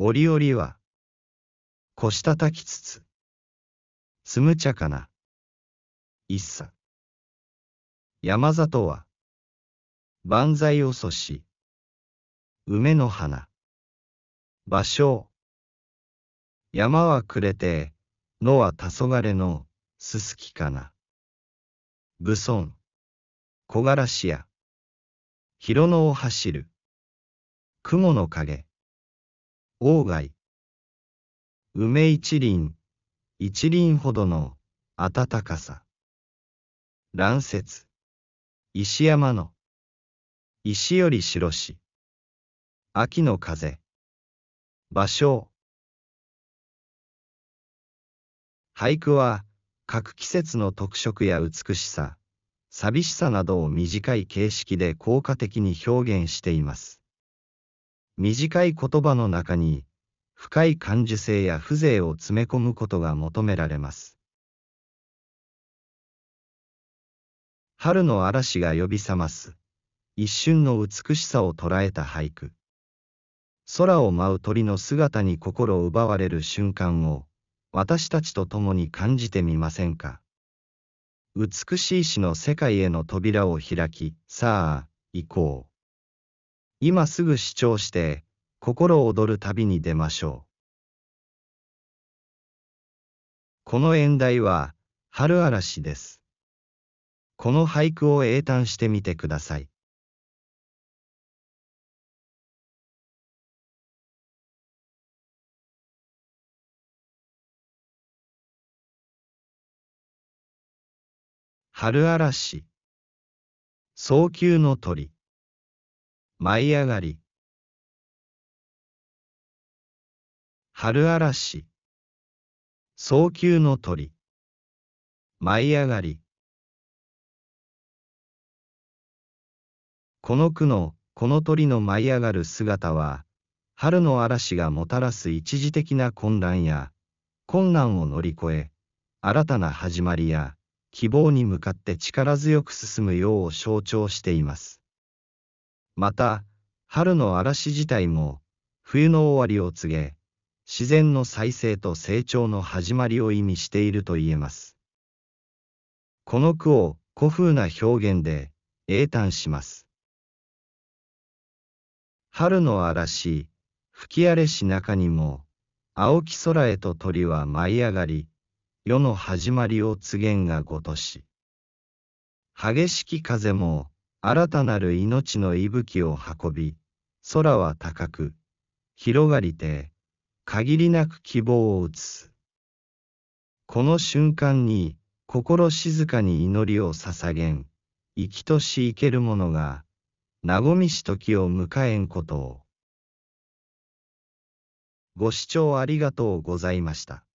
折々は、腰叩きつつ、つむちゃかな、一茶。山里は、万歳をそし、梅の花。芭蕉。山はくれて、野は黄昏の、すすきかな。武尊。木枯らしや。広野を走る。雲の影。王外。梅一輪、一輪ほどの暖かさ。乱雪。石山の。石より白し。秋の風。芭蕉。俳句は、各季節の特色や美しさ、寂しさなどを短い形式で効果的に表現しています。短い言葉の中に、深い感受性や風情を詰め込むことが求められます。春の嵐が呼び覚ます。一瞬の美しさを捉えた俳句。空を舞う鳥の姿に心奪われる瞬間を、私たちと共に感じてみませんか。美しい詩の世界への扉を開き、さあ、行こう。今すぐ視聴して、心躍る旅に出ましょう。この演題は、春嵐です。この俳句を英単してみてください。春嵐早急の鳥舞い上がり。春嵐。早急の鳥。舞い上がり。この句の、この鳥の舞い上がる姿は、春の嵐がもたらす一時的な混乱や、困難を乗り越え、新たな始まりや、希望に向かって力強く進むようを象徴しています。また、春の嵐自体も、冬の終わりを告げ、自然の再生と成長の始まりを意味していると言えます。この句を古風な表現で詠嘆します。春の嵐、吹き荒れし中にも、青き空へと鳥は舞い上がり、世の始まりを告げんがごとし。激しき風も、新たなる命の息吹を運び、空は高く、広がりて、限りなく希望を打つ。この瞬間に、心静かに祈りを捧げん、生きとし生ける者が、和みし時を迎えんことを。ご視聴ありがとうございました。